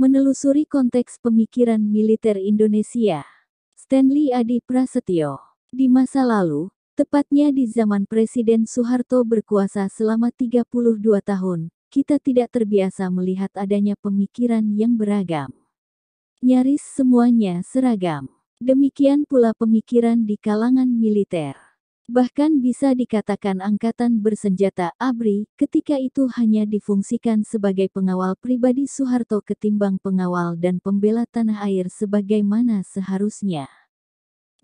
Menelusuri konteks pemikiran militer Indonesia, Stanley Adi Prasetyo, di masa lalu, tepatnya di zaman Presiden Soeharto berkuasa selama 32 tahun, kita tidak terbiasa melihat adanya pemikiran yang beragam. Nyaris semuanya seragam. Demikian pula pemikiran di kalangan militer. Bahkan bisa dikatakan angkatan bersenjata ABRI ketika itu hanya difungsikan sebagai pengawal pribadi Soeharto ketimbang pengawal dan pembela tanah air sebagaimana seharusnya.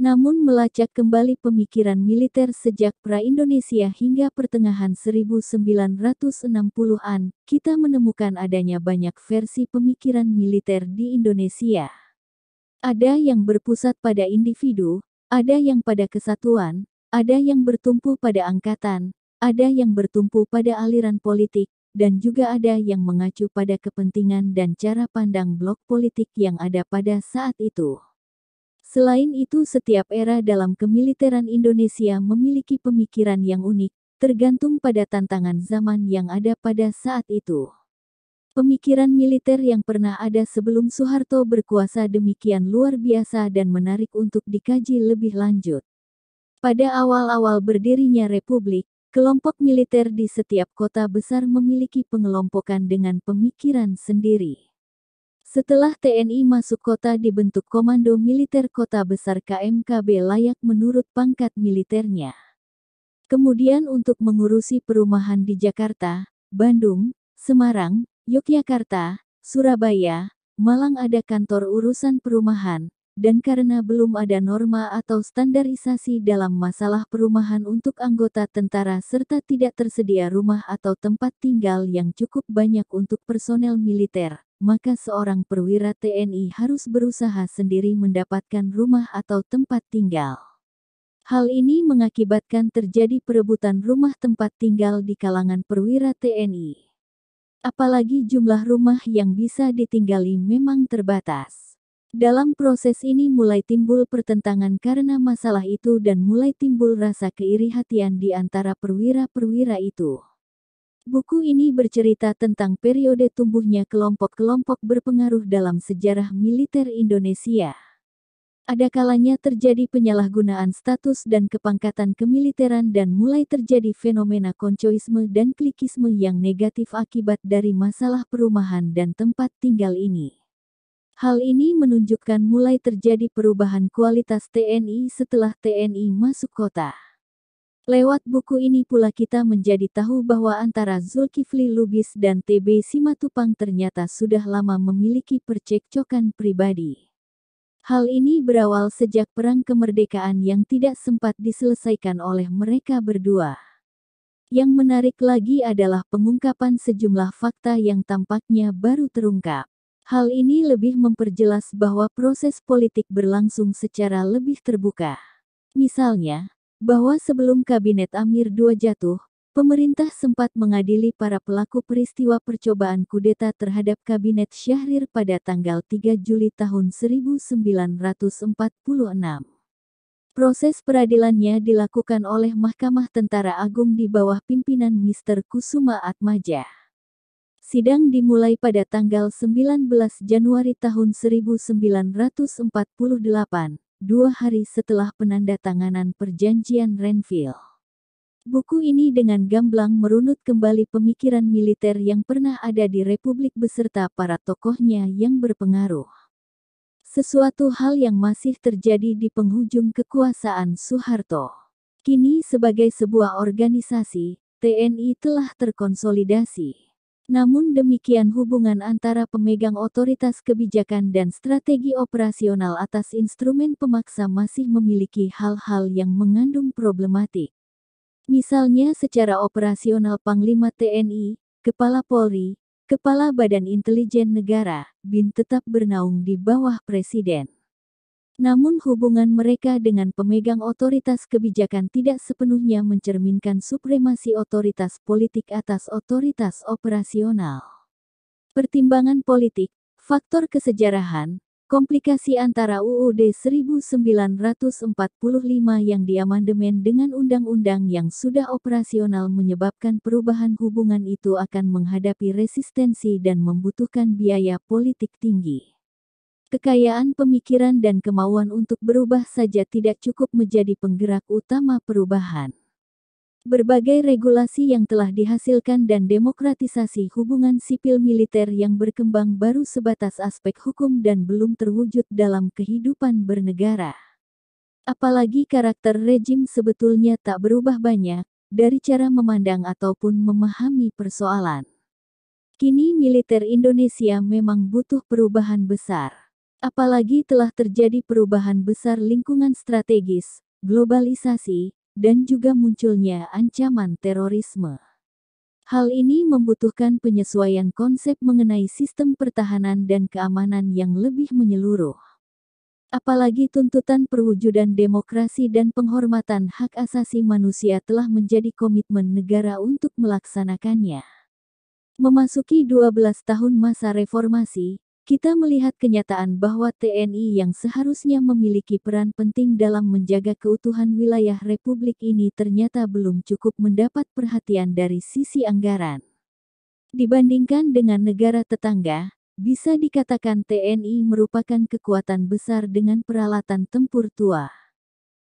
Namun melacak kembali pemikiran militer sejak pra-Indonesia hingga pertengahan 1960-an, kita menemukan adanya banyak versi pemikiran militer di Indonesia. Ada yang berpusat pada individu, ada yang pada kesatuan, ada yang bertumpu pada angkatan, ada yang bertumpu pada aliran politik, dan juga ada yang mengacu pada kepentingan dan cara pandang blok politik yang ada pada saat itu. Selain itu, setiap era dalam kemiliteran Indonesia memiliki pemikiran yang unik, tergantung pada tantangan zaman yang ada pada saat itu. Pemikiran militer yang pernah ada sebelum Soeharto berkuasa demikian luar biasa dan menarik untuk dikaji lebih lanjut. Pada awal-awal berdirinya republik, kelompok militer di setiap kota besar memiliki pengelompokan dengan pemikiran sendiri. Setelah TNI masuk kota dibentuk Komando Militer Kota Besar KMKB layak menurut pangkat militernya. Kemudian untuk mengurusi perumahan di Jakarta, Bandung, Semarang, Yogyakarta, Surabaya, Malang ada kantor urusan perumahan, dan karena belum ada norma atau standarisasi dalam masalah perumahan untuk anggota tentara serta tidak tersedia rumah atau tempat tinggal yang cukup banyak untuk personel militer, maka seorang perwira TNI harus berusaha sendiri mendapatkan rumah atau tempat tinggal. Hal ini mengakibatkan terjadi perebutan rumah tempat tinggal di kalangan perwira TNI. Apalagi jumlah rumah yang bisa ditinggali memang terbatas. Dalam proses ini mulai timbul pertentangan karena masalah itu dan mulai timbul rasa keiri hatian di antara perwira-perwira itu. Buku ini bercerita tentang periode tumbuhnya kelompok-kelompok berpengaruh dalam sejarah militer Indonesia. Ada kalanya terjadi penyalahgunaan status dan kepangkatan kemiliteran dan mulai terjadi fenomena koncoisme dan klikisme yang negatif akibat dari masalah perumahan dan tempat tinggal ini. Hal ini menunjukkan mulai terjadi perubahan kualitas TNI setelah TNI masuk kota. Lewat buku ini pula kita menjadi tahu bahwa antara Zulkifli Lubis dan TB Simatupang ternyata sudah lama memiliki percekcokan pribadi. Hal ini berawal sejak Perang Kemerdekaan yang tidak sempat diselesaikan oleh mereka berdua. Yang menarik lagi adalah pengungkapan sejumlah fakta yang tampaknya baru terungkap. Hal ini lebih memperjelas bahwa proses politik berlangsung secara lebih terbuka. Misalnya, bahwa sebelum Kabinet Amir II jatuh, pemerintah sempat mengadili para pelaku peristiwa percobaan kudeta terhadap Kabinet Syahrir pada tanggal 3 Juli tahun 1946. Proses peradilannya dilakukan oleh Mahkamah Tentara Agung di bawah pimpinan Mr. Kusuma Atmaja. Sidang dimulai pada tanggal 19 Januari tahun 1948, dua hari setelah penandatanganan perjanjian Renville. Buku ini dengan gamblang merunut kembali pemikiran militer yang pernah ada di Republik beserta para tokohnya yang berpengaruh. Sesuatu hal yang masih terjadi di penghujung kekuasaan Soeharto. Kini sebagai sebuah organisasi, TNI telah terkonsolidasi. Namun demikian hubungan antara pemegang otoritas kebijakan dan strategi operasional atas instrumen pemaksa masih memiliki hal-hal yang mengandung problematik. Misalnya secara operasional Panglima TNI, Kepala Polri, Kepala Badan Intelijen Negara, BIN tetap bernaung di bawah Presiden. Namun hubungan mereka dengan pemegang otoritas kebijakan tidak sepenuhnya mencerminkan supremasi otoritas politik atas otoritas operasional. Pertimbangan politik, faktor kesejarahan, komplikasi antara UUD 1945 yang diamandemen dengan undang-undang yang sudah operasional menyebabkan perubahan hubungan itu akan menghadapi resistensi dan membutuhkan biaya politik tinggi. Kekayaan pemikiran dan kemauan untuk berubah saja tidak cukup menjadi penggerak utama perubahan. Berbagai regulasi yang telah dihasilkan dan demokratisasi hubungan sipil militer yang berkembang baru sebatas aspek hukum dan belum terwujud dalam kehidupan bernegara. Apalagi karakter rejim sebetulnya tak berubah banyak dari cara memandang ataupun memahami persoalan. Kini militer Indonesia memang butuh perubahan besar. Apalagi telah terjadi perubahan besar lingkungan strategis, globalisasi, dan juga munculnya ancaman terorisme. Hal ini membutuhkan penyesuaian konsep mengenai sistem pertahanan dan keamanan yang lebih menyeluruh. Apalagi tuntutan perwujudan demokrasi dan penghormatan hak asasi manusia telah menjadi komitmen negara untuk melaksanakannya. Memasuki 12 tahun masa reformasi, kita melihat kenyataan bahwa TNI yang seharusnya memiliki peran penting dalam menjaga keutuhan wilayah Republik ini ternyata belum cukup mendapat perhatian dari sisi anggaran. Dibandingkan dengan negara tetangga, bisa dikatakan TNI merupakan kekuatan besar dengan peralatan tempur tua.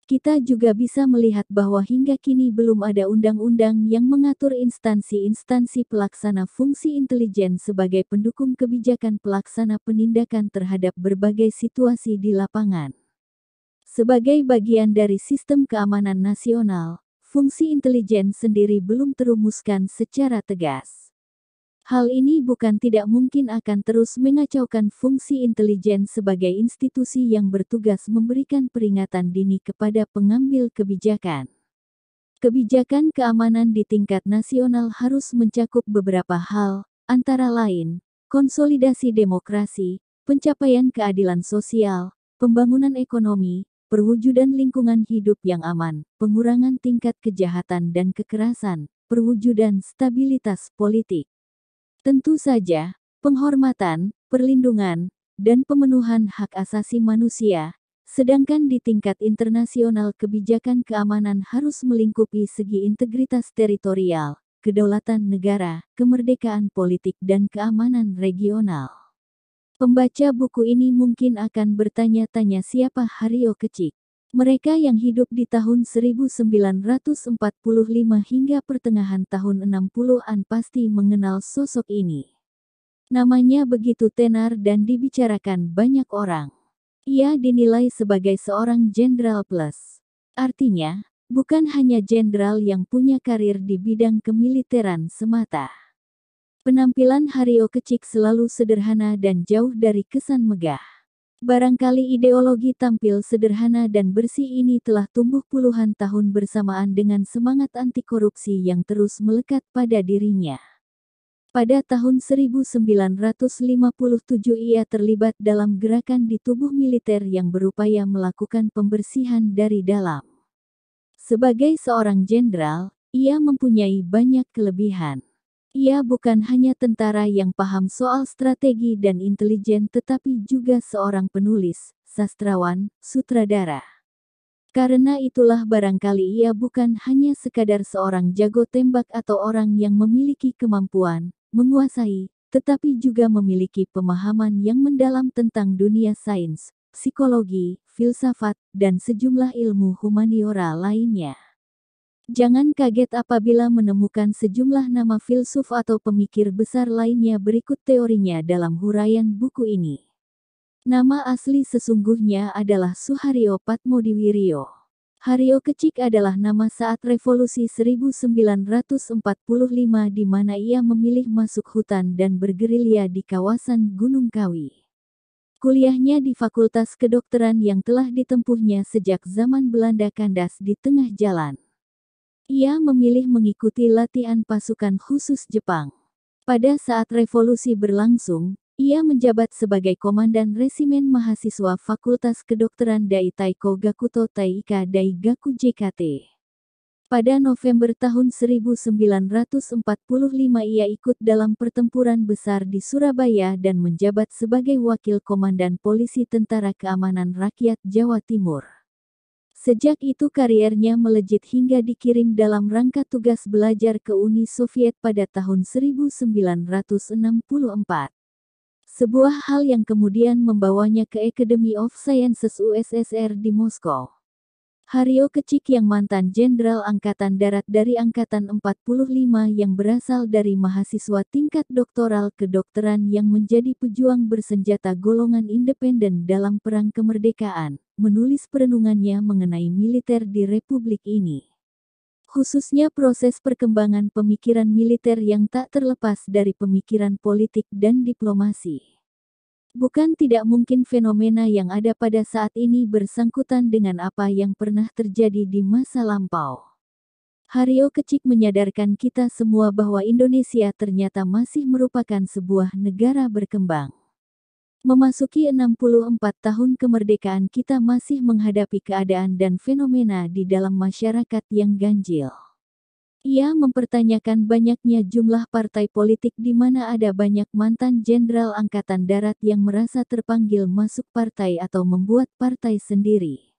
Kita juga bisa melihat bahwa hingga kini belum ada undang-undang yang mengatur instansi-instansi pelaksana fungsi intelijen sebagai pendukung kebijakan pelaksana penindakan terhadap berbagai situasi di lapangan. Sebagai bagian dari sistem keamanan nasional, fungsi intelijen sendiri belum terumuskan secara tegas. Hal ini bukan tidak mungkin akan terus mengacaukan fungsi intelijen sebagai institusi yang bertugas memberikan peringatan dini kepada pengambil kebijakan. Kebijakan keamanan di tingkat nasional harus mencakup beberapa hal, antara lain konsolidasi demokrasi, pencapaian keadilan sosial, pembangunan ekonomi, perwujudan lingkungan hidup yang aman, pengurangan tingkat kejahatan dan kekerasan, perwujudan stabilitas politik. Tentu saja, penghormatan, perlindungan, dan pemenuhan hak asasi manusia. Sedangkan di tingkat internasional kebijakan keamanan harus melingkupi segi integritas teritorial, kedaulatan negara, kemerdekaan politik dan keamanan regional. Pembaca buku ini mungkin akan bertanya-tanya siapa Hario Kecik. Mereka yang hidup di tahun 1945 hingga pertengahan tahun 60-an pasti mengenal sosok ini. Namanya begitu tenar dan dibicarakan banyak orang. Ia dinilai sebagai seorang jenderal plus. Artinya, bukan hanya jenderal yang punya karir di bidang kemiliteran semata. Penampilan Hario Kecik selalu sederhana dan jauh dari kesan megah. Barangkali ideologi tampil sederhana dan bersih ini telah tumbuh puluhan tahun bersamaan dengan semangat anti korupsi yang terus melekat pada dirinya. Pada tahun 1957 ia terlibat dalam gerakan di tubuh militer yang berupaya melakukan pembersihan dari dalam. Sebagai seorang jenderal, ia mempunyai banyak kelebihan. Ia bukan hanya tentara yang paham soal strategi dan intelijen tetapi juga seorang penulis, sastrawan, sutradara. Karena itulah barangkali ia bukan hanya sekadar seorang jago tembak atau orang yang memiliki kemampuan, menguasai, tetapi juga memiliki pemahaman yang mendalam tentang dunia sains, psikologi, filsafat, dan sejumlah ilmu humaniora lainnya. Jangan kaget apabila menemukan sejumlah nama filsuf atau pemikir besar lainnya berikut teorinya dalam huraian buku ini. Nama asli sesungguhnya adalah Suharyo Patmodiwiryo. Hario Kecik adalah nama saat revolusi 1945 di mana ia memilih masuk hutan dan bergerilya di kawasan Gunung Kawi. Kuliahnya di Fakultas Kedokteran yang telah ditempuhnya sejak zaman Belanda kandas di tengah jalan. Ia memilih mengikuti latihan pasukan khusus Jepang. Pada saat revolusi berlangsung, ia menjabat sebagai komandan resimen mahasiswa Fakultas Kedokteran Dai Taiko Gakuto Taika Dai Gaku JKT. Pada November tahun 1945 ia ikut dalam pertempuran besar di Surabaya dan menjabat sebagai wakil komandan polisi Tentara Keamanan Rakyat Jawa Timur. Sejak itu kariernya melejit hingga dikirim dalam rangka tugas belajar ke Uni Soviet pada tahun 1964. Sebuah hal yang kemudian membawanya ke Academy of Sciences USSR di Moskow. Hario Kecik yang mantan Jenderal Angkatan Darat dari Angkatan 45 yang berasal dari mahasiswa tingkat doktoral kedokteran yang menjadi pejuang bersenjata golongan independen dalam Perang Kemerdekaan, menulis perenungannya mengenai militer di Republik ini. Khususnya proses perkembangan pemikiran militer yang tak terlepas dari pemikiran politik dan diplomasi. Bukan tidak mungkin fenomena yang ada pada saat ini bersangkutan dengan apa yang pernah terjadi di masa lampau. Hario Kecik menyadarkan kita semua bahwa Indonesia ternyata masih merupakan sebuah negara berkembang. Memasuki 64 tahun kemerdekaan kita masih menghadapi keadaan dan fenomena di dalam masyarakat yang ganjil. Ia mempertanyakan banyaknya jumlah partai politik di mana ada banyak mantan jenderal angkatan darat yang merasa terpanggil masuk partai atau membuat partai sendiri.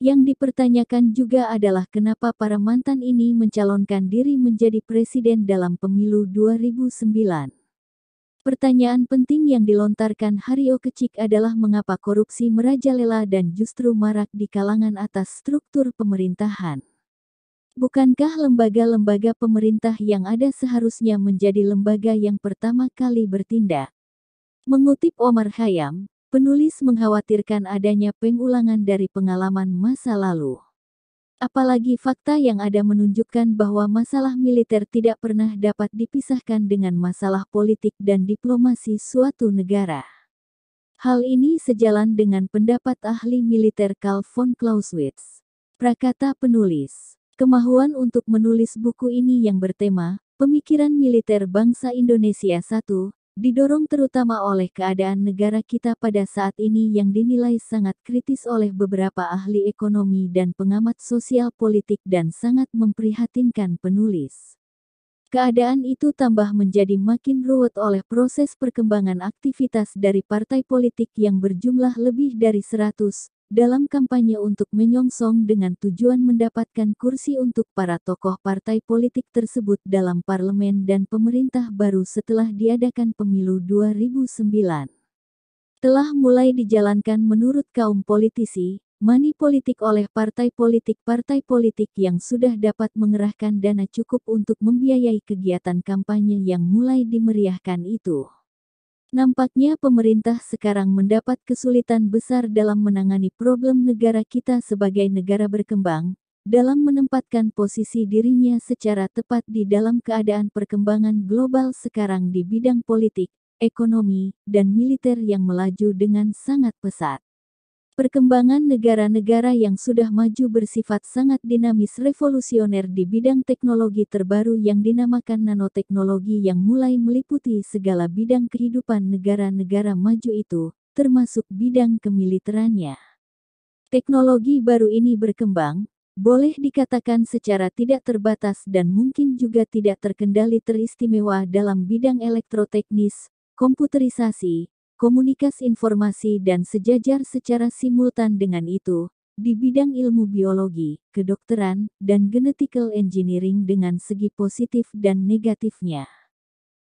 Yang dipertanyakan juga adalah kenapa para mantan ini mencalonkan diri menjadi presiden dalam pemilu 2009. Pertanyaan penting yang dilontarkan Hario Kecik adalah mengapa korupsi merajalela dan justru marak di kalangan atas struktur pemerintahan. Bukankah lembaga-lembaga pemerintah yang ada seharusnya menjadi lembaga yang pertama kali bertindak? Mengutip Omar Khayyam, penulis mengkhawatirkan adanya pengulangan dari pengalaman masa lalu. Apalagi fakta yang ada menunjukkan bahwa masalah militer tidak pernah dapat dipisahkan dengan masalah politik dan diplomasi suatu negara. Hal ini sejalan dengan pendapat ahli militer Karl von Clausewitz. Prakata penulis Kemahuan untuk menulis buku ini yang bertema Pemikiran Militer Bangsa Indonesia satu didorong terutama oleh keadaan negara kita pada saat ini yang dinilai sangat kritis oleh beberapa ahli ekonomi dan pengamat sosial politik dan sangat memprihatinkan penulis. Keadaan itu tambah menjadi makin ruwet oleh proses perkembangan aktivitas dari partai politik yang berjumlah lebih dari 100, dalam kampanye untuk menyongsong dengan tujuan mendapatkan kursi untuk para tokoh partai politik tersebut dalam parlemen dan pemerintah baru setelah diadakan pemilu 2009. Telah mulai dijalankan menurut kaum politisi, Mani politik oleh partai politik-partai politik yang sudah dapat mengerahkan dana cukup untuk membiayai kegiatan kampanye yang mulai dimeriahkan itu. Nampaknya pemerintah sekarang mendapat kesulitan besar dalam menangani problem negara kita sebagai negara berkembang, dalam menempatkan posisi dirinya secara tepat di dalam keadaan perkembangan global sekarang di bidang politik, ekonomi, dan militer yang melaju dengan sangat pesat. Perkembangan negara-negara yang sudah maju bersifat sangat dinamis revolusioner di bidang teknologi terbaru yang dinamakan nanoteknologi yang mulai meliputi segala bidang kehidupan negara-negara maju itu, termasuk bidang kemiliterannya. Teknologi baru ini berkembang, boleh dikatakan secara tidak terbatas dan mungkin juga tidak terkendali teristimewa dalam bidang elektroteknis, komputerisasi, komunikasi informasi dan sejajar secara simultan dengan itu, di bidang ilmu biologi, kedokteran, dan genetical engineering dengan segi positif dan negatifnya.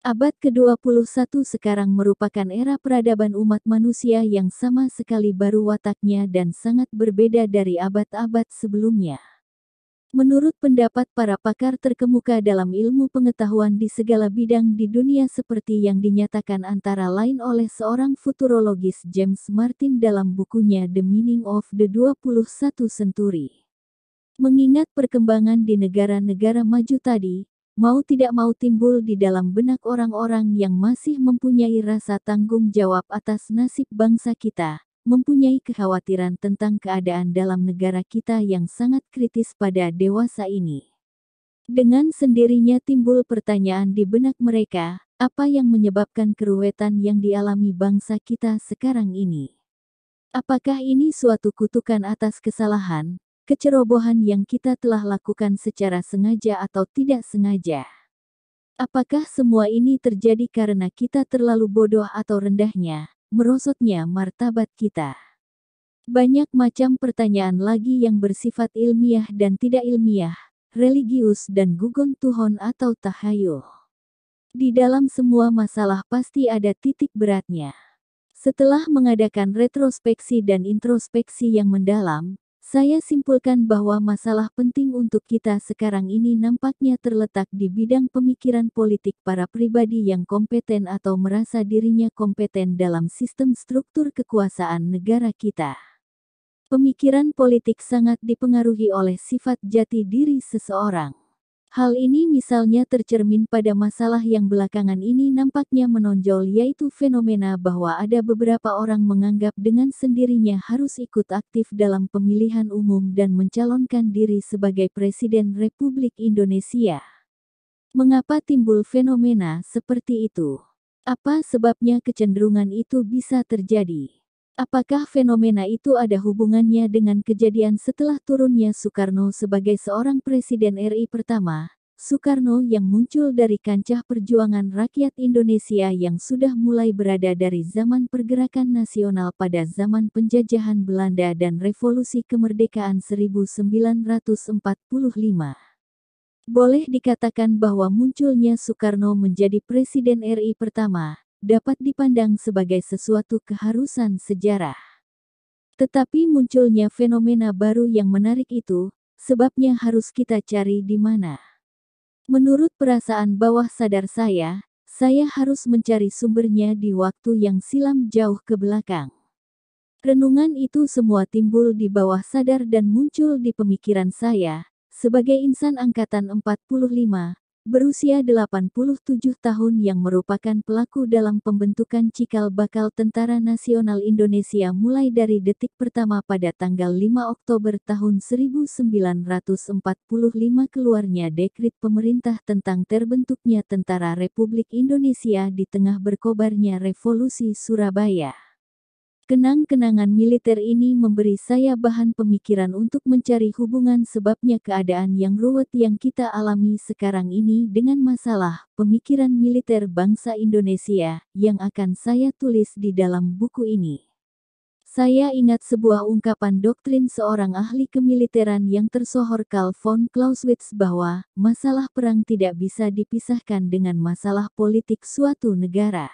Abad ke-21 sekarang merupakan era peradaban umat manusia yang sama sekali baru wataknya dan sangat berbeda dari abad-abad sebelumnya. Menurut pendapat para pakar terkemuka dalam ilmu pengetahuan di segala bidang di dunia seperti yang dinyatakan antara lain oleh seorang futurologis James Martin dalam bukunya The Meaning of the 21st Century. Mengingat perkembangan di negara-negara maju tadi, mau tidak mau timbul di dalam benak orang-orang yang masih mempunyai rasa tanggung jawab atas nasib bangsa kita, mempunyai kekhawatiran tentang keadaan dalam negara kita yang sangat kritis pada dewasa ini. Dengan sendirinya timbul pertanyaan di benak mereka, apa yang menyebabkan keruwetan yang dialami bangsa kita sekarang ini? Apakah ini suatu kutukan atas kesalahan, kecerobohan yang kita telah lakukan secara sengaja atau tidak sengaja? Apakah semua ini terjadi karena kita terlalu bodoh atau rendahnya, merosotnya martabat kita. Banyak macam pertanyaan lagi yang bersifat ilmiah dan tidak ilmiah, religius dan gugon Tuhon atau tahayul. Di dalam semua masalah pasti ada titik beratnya. Setelah mengadakan retrospeksi dan introspeksi yang mendalam, saya simpulkan bahwa masalah penting untuk kita sekarang ini nampaknya terletak di bidang pemikiran politik para pribadi yang kompeten atau merasa dirinya kompeten dalam sistem struktur kekuasaan negara kita. Pemikiran politik sangat dipengaruhi oleh sifat jati diri seseorang. Hal ini misalnya tercermin pada masalah yang belakangan ini nampaknya menonjol yaitu fenomena bahwa ada beberapa orang menganggap dengan sendirinya harus ikut aktif dalam pemilihan umum dan mencalonkan diri sebagai Presiden Republik Indonesia. Mengapa timbul fenomena seperti itu? Apa sebabnya kecenderungan itu bisa terjadi? Apakah fenomena itu ada hubungannya dengan kejadian setelah turunnya Soekarno sebagai seorang presiden RI pertama? Soekarno yang muncul dari kancah perjuangan rakyat Indonesia yang sudah mulai berada dari zaman pergerakan nasional pada zaman penjajahan Belanda dan revolusi kemerdekaan 1945. Boleh dikatakan bahwa munculnya Soekarno menjadi presiden RI pertama, dapat dipandang sebagai sesuatu keharusan sejarah. Tetapi munculnya fenomena baru yang menarik itu, sebabnya harus kita cari di mana. Menurut perasaan bawah sadar saya, saya harus mencari sumbernya di waktu yang silam jauh ke belakang. Renungan itu semua timbul di bawah sadar dan muncul di pemikiran saya, sebagai insan angkatan 45, berusia 87 tahun yang merupakan pelaku dalam pembentukan cikal bakal Tentara Nasional Indonesia mulai dari detik pertama pada tanggal 5 Oktober tahun 1945 keluarnya dekrit pemerintah tentang terbentuknya Tentara Republik Indonesia di tengah berkobarnya revolusi Surabaya. Kenang-kenangan militer ini memberi saya bahan pemikiran untuk mencari hubungan sebabnya keadaan yang ruwet yang kita alami sekarang ini dengan masalah pemikiran militer bangsa Indonesia yang akan saya tulis di dalam buku ini. Saya ingat sebuah ungkapan doktrin seorang ahli kemiliteran yang tersohor Karl von Clausewitz bahwa masalah perang tidak bisa dipisahkan dengan masalah politik suatu negara.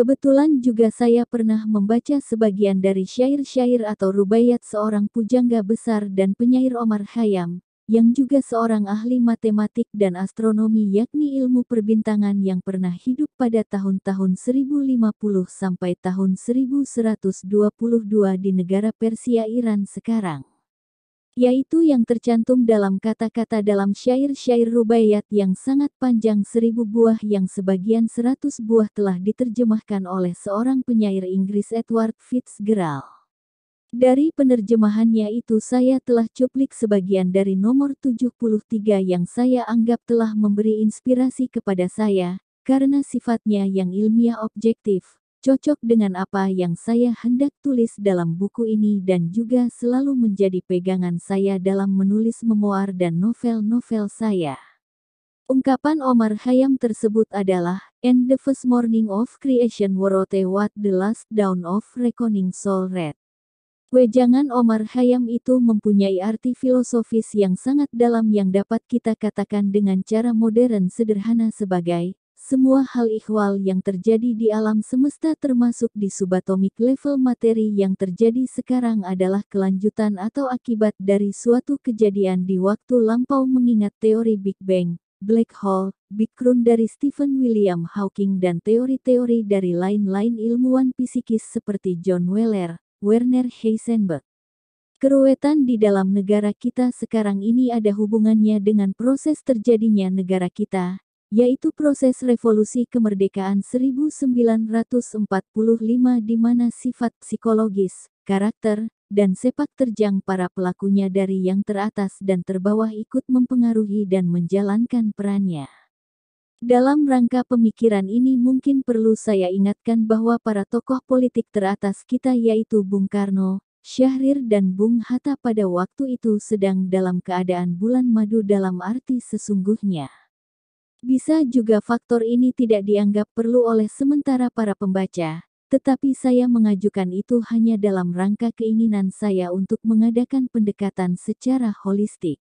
Kebetulan juga saya pernah membaca sebagian dari syair-syair atau rubayat seorang pujangga besar dan penyair Omar Khayyam, yang juga seorang ahli matematik dan astronomi yakni ilmu perbintangan yang pernah hidup pada tahun-tahun 1050 sampai tahun 1122 di negara Persia Iran sekarang yaitu yang tercantum dalam kata-kata dalam syair-syair rubaiyat yang sangat panjang seribu buah yang sebagian seratus buah telah diterjemahkan oleh seorang penyair Inggris Edward Fitzgerald. Dari penerjemahannya itu saya telah cuplik sebagian dari nomor 73 yang saya anggap telah memberi inspirasi kepada saya, karena sifatnya yang ilmiah objektif, cocok dengan apa yang saya hendak tulis dalam buku ini dan juga selalu menjadi pegangan saya dalam menulis memoar dan novel-novel saya. Ungkapan Omar Hayam tersebut adalah, And the first morning of creation wrote what the last dawn of reckoning soul read. Wejangan Omar Hayam itu mempunyai arti filosofis yang sangat dalam yang dapat kita katakan dengan cara modern sederhana sebagai, semua hal ikhwal yang terjadi di alam semesta termasuk di subatomik level materi yang terjadi sekarang adalah kelanjutan atau akibat dari suatu kejadian di waktu lampau mengingat teori Big Bang, Black Hole, big Background dari Stephen William Hawking dan teori-teori dari lain-lain ilmuwan fisikis seperti John Weller, Werner Heisenberg. Keruwetan di dalam negara kita sekarang ini ada hubungannya dengan proses terjadinya negara kita, yaitu proses revolusi kemerdekaan 1945 di mana sifat psikologis, karakter, dan sepak terjang para pelakunya dari yang teratas dan terbawah ikut mempengaruhi dan menjalankan perannya. Dalam rangka pemikiran ini mungkin perlu saya ingatkan bahwa para tokoh politik teratas kita yaitu Bung Karno, Syahrir dan Bung Hatta pada waktu itu sedang dalam keadaan bulan madu dalam arti sesungguhnya. Bisa juga faktor ini tidak dianggap perlu oleh sementara para pembaca, tetapi saya mengajukan itu hanya dalam rangka keinginan saya untuk mengadakan pendekatan secara holistik.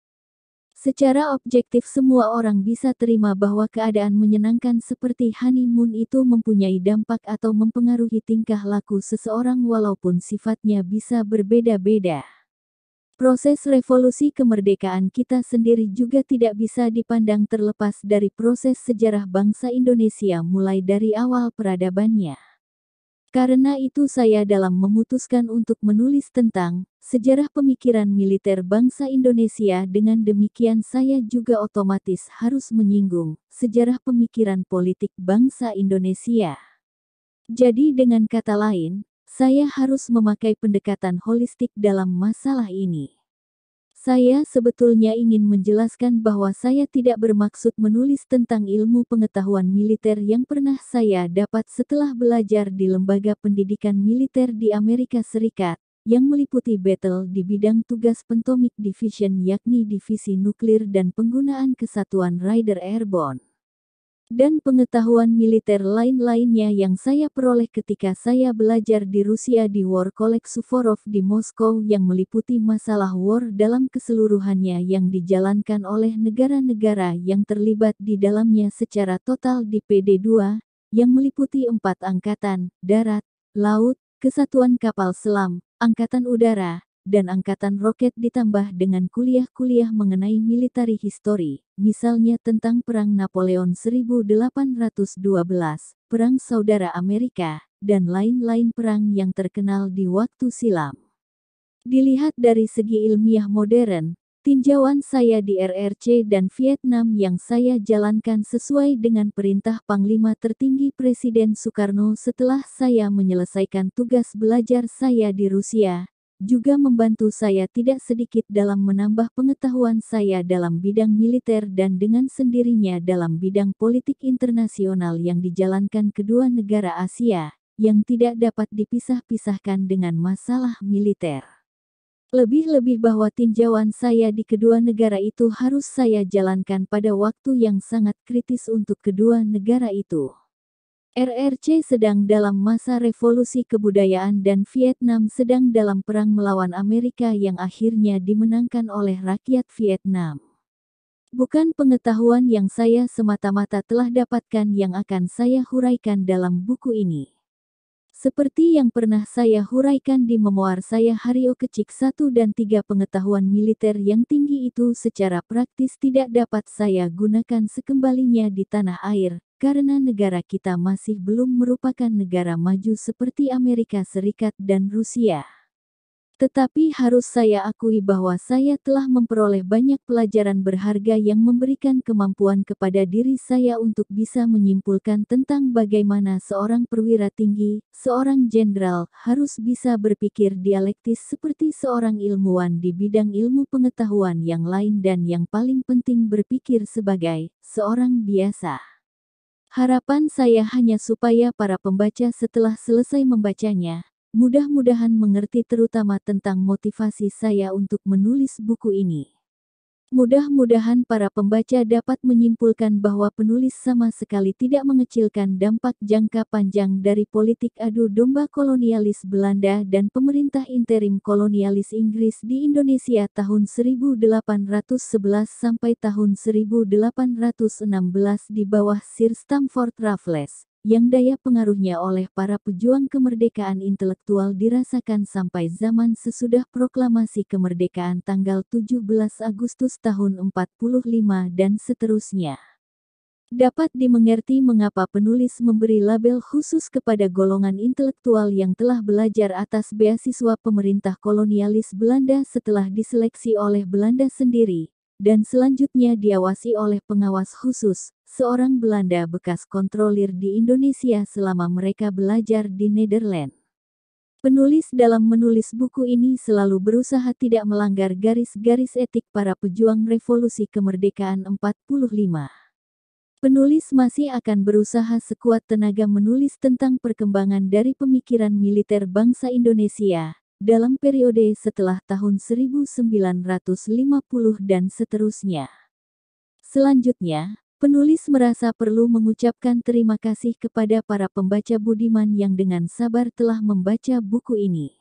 Secara objektif semua orang bisa terima bahwa keadaan menyenangkan seperti honeymoon itu mempunyai dampak atau mempengaruhi tingkah laku seseorang walaupun sifatnya bisa berbeda-beda. Proses revolusi kemerdekaan kita sendiri juga tidak bisa dipandang terlepas dari proses sejarah bangsa Indonesia mulai dari awal peradabannya. Karena itu saya dalam memutuskan untuk menulis tentang sejarah pemikiran militer bangsa Indonesia dengan demikian saya juga otomatis harus menyinggung sejarah pemikiran politik bangsa Indonesia. Jadi dengan kata lain, saya harus memakai pendekatan holistik dalam masalah ini. Saya sebetulnya ingin menjelaskan bahwa saya tidak bermaksud menulis tentang ilmu pengetahuan militer yang pernah saya dapat setelah belajar di lembaga pendidikan militer di Amerika Serikat, yang meliputi battle di bidang tugas pentomik division yakni divisi nuklir dan penggunaan kesatuan Rider Airborne dan pengetahuan militer lain-lainnya yang saya peroleh ketika saya belajar di Rusia di War College Suvorov di Moskow yang meliputi masalah war dalam keseluruhannya yang dijalankan oleh negara-negara yang terlibat di dalamnya secara total di PD2, yang meliputi empat angkatan, darat, laut, kesatuan kapal selam, angkatan udara, dan angkatan roket ditambah dengan kuliah-kuliah mengenai military history, misalnya tentang Perang Napoleon 1812, Perang Saudara Amerika, dan lain-lain perang yang terkenal di waktu silam. Dilihat dari segi ilmiah modern, tinjauan saya di RRC dan Vietnam yang saya jalankan sesuai dengan perintah Panglima Tertinggi Presiden Soekarno setelah saya menyelesaikan tugas belajar saya di Rusia, juga membantu saya tidak sedikit dalam menambah pengetahuan saya dalam bidang militer dan dengan sendirinya dalam bidang politik internasional yang dijalankan kedua negara Asia, yang tidak dapat dipisah-pisahkan dengan masalah militer. Lebih-lebih bahwa tinjauan saya di kedua negara itu harus saya jalankan pada waktu yang sangat kritis untuk kedua negara itu. RRC sedang dalam masa revolusi kebudayaan dan Vietnam sedang dalam perang melawan Amerika yang akhirnya dimenangkan oleh rakyat Vietnam. Bukan pengetahuan yang saya semata-mata telah dapatkan yang akan saya huraikan dalam buku ini. Seperti yang pernah saya huraikan di memoar saya Hario Kecik 1 dan 3 pengetahuan militer yang tinggi itu secara praktis tidak dapat saya gunakan sekembalinya di tanah air, karena negara kita masih belum merupakan negara maju seperti Amerika Serikat dan Rusia. Tetapi harus saya akui bahwa saya telah memperoleh banyak pelajaran berharga yang memberikan kemampuan kepada diri saya untuk bisa menyimpulkan tentang bagaimana seorang perwira tinggi, seorang jenderal, harus bisa berpikir dialektis seperti seorang ilmuwan di bidang ilmu pengetahuan yang lain dan yang paling penting berpikir sebagai seorang biasa. Harapan saya hanya supaya para pembaca setelah selesai membacanya, mudah-mudahan mengerti terutama tentang motivasi saya untuk menulis buku ini. Mudah-mudahan para pembaca dapat menyimpulkan bahwa penulis sama sekali tidak mengecilkan dampak jangka panjang dari politik adu domba kolonialis Belanda dan pemerintah interim kolonialis Inggris di Indonesia tahun 1811 sampai tahun 1816 di bawah Sir Stamford Raffles yang daya pengaruhnya oleh para pejuang kemerdekaan intelektual dirasakan sampai zaman sesudah proklamasi kemerdekaan tanggal 17 Agustus tahun 45 dan seterusnya. Dapat dimengerti mengapa penulis memberi label khusus kepada golongan intelektual yang telah belajar atas beasiswa pemerintah kolonialis Belanda setelah diseleksi oleh Belanda sendiri, dan selanjutnya diawasi oleh pengawas khusus, seorang Belanda bekas kontrolir di Indonesia selama mereka belajar di Nederland. Penulis dalam menulis buku ini selalu berusaha tidak melanggar garis-garis etik para pejuang revolusi kemerdekaan 45. Penulis masih akan berusaha sekuat tenaga menulis tentang perkembangan dari pemikiran militer bangsa Indonesia, dalam periode setelah tahun 1950 dan seterusnya. Selanjutnya, penulis merasa perlu mengucapkan terima kasih kepada para pembaca budiman yang dengan sabar telah membaca buku ini.